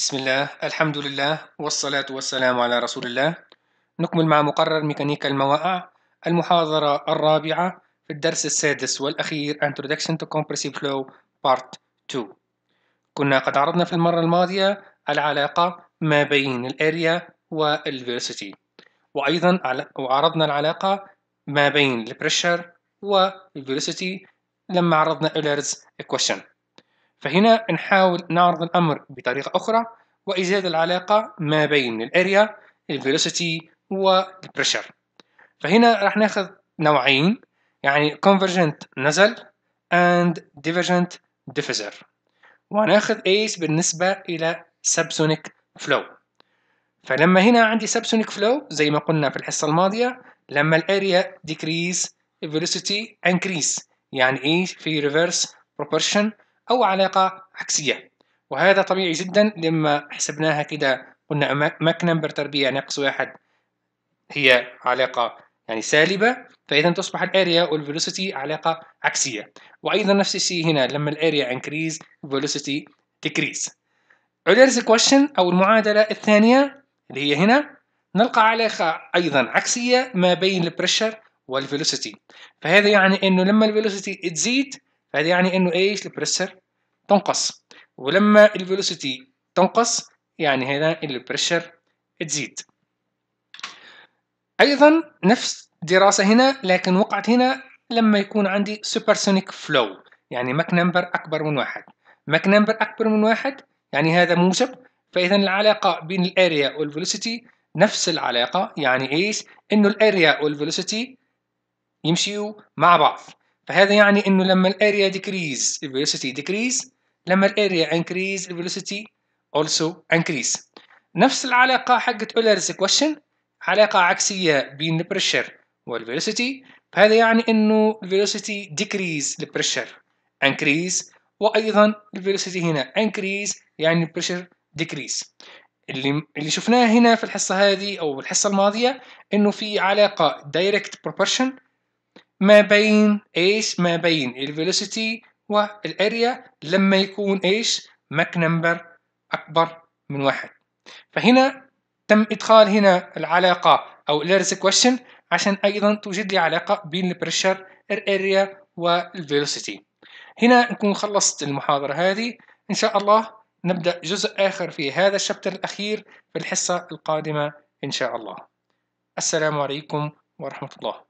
بسم الله الحمد لله والصلاة والسلام على رسول الله نكمل مع مقرر ميكانيكا الموائع المحاضرة الرابعة في الدرس السادس والأخير Introduction to Compressive Flow Part 2 كنا قد عرضنا في المرة الماضية العلاقة ما بين الاريا والفيرسيتي وأيضا وعرضنا العلاقة ما بين البريشر والفيرسيتي لما عرضنا Euler's equation فهنا نحاول نعرض الأمر بطريقة أخرى وإزالة العلاقة ما بين الأريا الفيلوسيتي والبريشر فهنا راح ناخذ نوعين يعني convergent نزل and divergent diffuser وناخذ ايس بالنسبة إلى subsonic flow فلما هنا عندي subsonic flow زي ما قلنا في الحصة الماضية لما الاريا decrease velocity increase يعني ايش في reverse proportion أو علاقة عكسية وهذا طبيعي جدا لما حسبناها كده قلنا ماك نمبر تربيع يعني ناقص واحد هي علاقة يعني سالبة فإذا تصبح الاريا والفيلوسيتي علاقة عكسية وأيضا نفس الشيء هنا لما الاريا انكريز الفيلوسيتي decrease عدالة كويشن أو المعادلة الثانية اللي هي هنا نلقى علاقة أيضا عكسية ما بين البريشر والفيلوسيتي فهذا يعني أنه لما الفيلوسيتي تزيد فهذا يعني أنه إيش البريشر تنقص ولما الفيلوسيتي تنقص يعني هنا البريشر تزيد ايضا نفس دراسة هنا لكن وقعت هنا لما يكون عندي سوبرسونيك فلو يعني ماك نمبر اكبر من واحد ماك نمبر اكبر من واحد يعني هذا موجب فاذا العلاقه بين الاريا والفيلوسيتي نفس العلاقه يعني ايش انه الاريا والفيلوسيتي يمشيوا مع بعض فهذا يعني انه لما الاريا ديكريز الفيلوسيتي ديكريز لما الاريا انكريز الفيلوسيتي also انكريز نفس العلاقة حقت اولرز كويشن علاقة عكسية بين البريشر والفيلوسيتي فهذا يعني انه الفيلوسيتي ديكريز البريشر انكريز وايضا الفيلوسيتي هنا انكريز يعني البريشر ديكريز اللي اللي شفناه هنا في الحصه هذه او الحصه الماضيه انه في علاقه دايركت بروبورشن ما بين ايش ما بين الفيلوسيتي والاريا لما يكون ايش ماك نمبر اكبر من واحد فهنا تم ادخال هنا العلاقه او الارز كويشن عشان ايضا توجد لي علاقه بين البريشر الاريا والفيلوسيتي هنا نكون خلصت المحاضره هذه ان شاء الله نبدا جزء اخر في هذا الشابتر الاخير في الحصه القادمه ان شاء الله السلام عليكم ورحمه الله